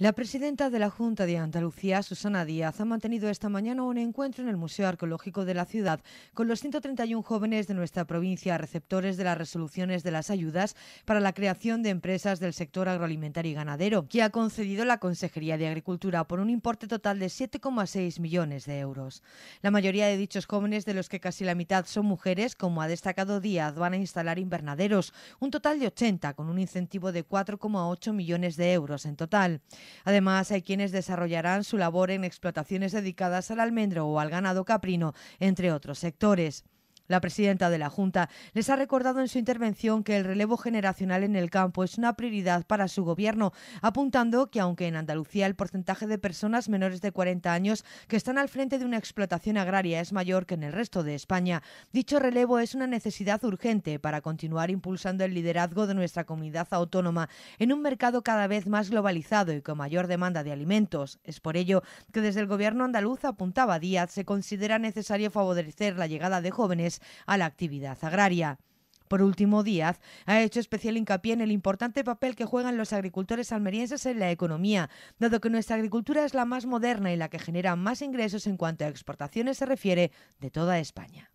La presidenta de la Junta de Andalucía, Susana Díaz, ha mantenido esta mañana un encuentro en el Museo Arqueológico de la ciudad con los 131 jóvenes de nuestra provincia receptores de las resoluciones de las ayudas para la creación de empresas del sector agroalimentario y ganadero, que ha concedido la Consejería de Agricultura por un importe total de 7,6 millones de euros. La mayoría de dichos jóvenes, de los que casi la mitad son mujeres, como ha destacado Díaz, van a instalar invernaderos, un total de 80, con un incentivo de 4,8 millones de euros en total. Además, hay quienes desarrollarán su labor en explotaciones dedicadas al almendro o al ganado caprino, entre otros sectores. La presidenta de la Junta les ha recordado en su intervención que el relevo generacional en el campo es una prioridad para su gobierno, apuntando que aunque en Andalucía el porcentaje de personas menores de 40 años que están al frente de una explotación agraria es mayor que en el resto de España, dicho relevo es una necesidad urgente para continuar impulsando el liderazgo de nuestra comunidad autónoma en un mercado cada vez más globalizado y con mayor demanda de alimentos. Es por ello que desde el gobierno andaluz apuntaba Díaz se considera necesario favorecer la llegada de jóvenes a la actividad agraria. Por último, Díaz ha hecho especial hincapié en el importante papel que juegan los agricultores almerienses en la economía, dado que nuestra agricultura es la más moderna y la que genera más ingresos en cuanto a exportaciones se refiere de toda España.